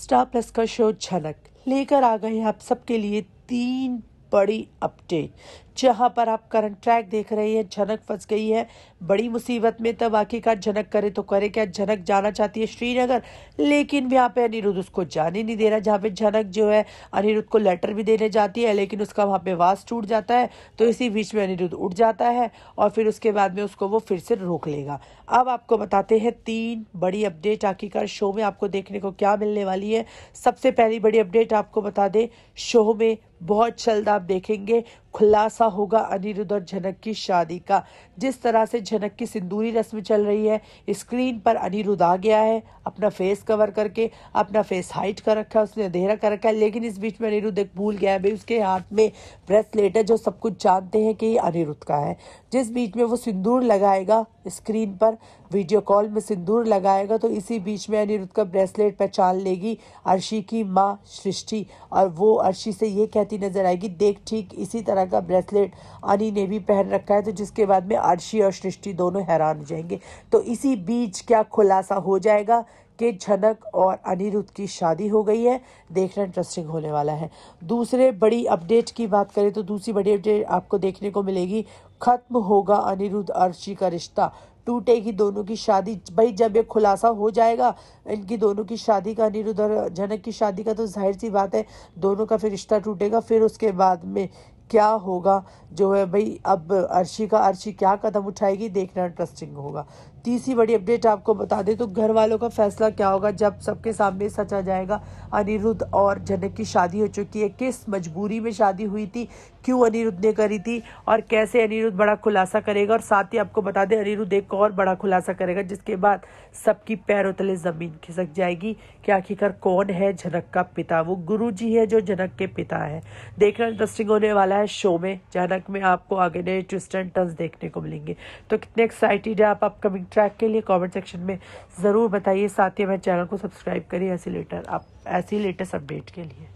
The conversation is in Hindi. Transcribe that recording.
स्टार प्लस का शो झलक लेकर आ गए आप सबके लिए तीन बड़ी अपडेट जहां पर आप करंट ट्रैक देख रहे हैं झनक फंस गई है बड़ी मुसीबत में तब आखिरकार झनक करे तो करे क्या झनक जाना चाहती है श्रीनगर लेकिन यहाँ पे अनिरुद्ध उसको जाने नहीं दे रहा जहाँ पे झनक जो है अनिरुद्ध को लेटर भी देने जाती है लेकिन उसका वहाँ पे वास टूट जाता है तो इसी बीच में अनिरुद्ध उठ जाता है और फिर उसके बाद में उसको वो फिर से रोक लेगा अब आपको बताते हैं तीन बड़ी अपडेट आखिरकार शो में आपको देखने को क्या मिलने वाली है सबसे पहली बड़ी अपडेट आपको बता दें शो में बहुत जल्द आप देखेंगे खुलासा होगा अनिरुद्ध और झनक की शादी का जिस तरह से झनक की सिंदूरी रस्म चल रही है स्क्रीन पर अनिरुद्ध आ गया है अपना फेस कवर करके अपना फेस हाइट कर रखा है उसने अंधेरा कर रखा है लेकिन इस बीच में अनिरुद्ध एक भूल गया है भाई उसके हाथ में ब्रेसलेट है जो सब कुछ जानते हैं कि ये अनिरुद्ध का है जिस बीच में वो सिंदूर लगाएगा स्क्रीन पर वीडियो कॉल में सिंदूर लगाएगा तो इसी बीच में अनिरुद्ध का ब्रेसलेट पहचान लेगी अर्शी की माँ सृष्टि और वो अर्शी से ये कहती नजर आएगी देख ठीक इसी तरह तरह का ब्रेसलेट आनी ने भी पहन रखा है तो जिसके बाद में आरशी और सृष्टि दोनों हैरान हो जाएंगे तो इसी बीच क्या खुलासा हो जाएगा कि झनक और अनिरुद्ध की शादी हो गई है देखना इंटरेस्टिंग होने वाला है दूसरे बड़ी अपडेट की बात करें तो दूसरी बड़ी अपडेट आपको देखने को मिलेगी खत्म होगा अनिरुद्ध अर्शी का रिश्ता टूटेगी दोनों की शादी भाई जब ये खुलासा हो जाएगा इनकी दोनों की शादी का अनिरुद्ध और झनक की शादी का तो जाहिर सी बात है दोनों का फिर रिश्ता टूटेगा फिर उसके बाद में क्या होगा जो है भाई अब अर्शी का अर्शी क्या कदम उठाएगी देखना इंटरेस्टिंग होगा तीसरी बड़ी अपडेट आपको बता दें तो घर वालों का फैसला क्या होगा जब सबके सामने सच आ जाएगा अनिरुद्ध और जनक की शादी हो चुकी है किस मजबूरी में शादी हुई थी क्यों अनिरुद्ध ने करी थी और कैसे अनिरुद्ध बड़ा खुलासा करेगा और साथ ही आपको बता दें अनिरुद्ध एक और बड़ा खुलासा करेगा जिसके बाद सबकी पैरों तले ज़मीन खिसक जाएगी कि आखिरकार कौन है झनक का पिता वो गुरु जी है जो झनक के पिता है देखना इंटरेस्टिंग होने वाला है शो में झनक में आपको आगे नए ट्विस्ट एंड टर्न्स देखने को मिलेंगे तो कितने एक्साइटेड है आप अपकमिंग ट्रैक के लिए कॉमेंट सेक्शन में ज़रूर बताइए साथ ही हमारे चैनल को सब्सक्राइब करिए ऐसी लेटर आप ऐसी लेटेस्ट अपडेट के लिए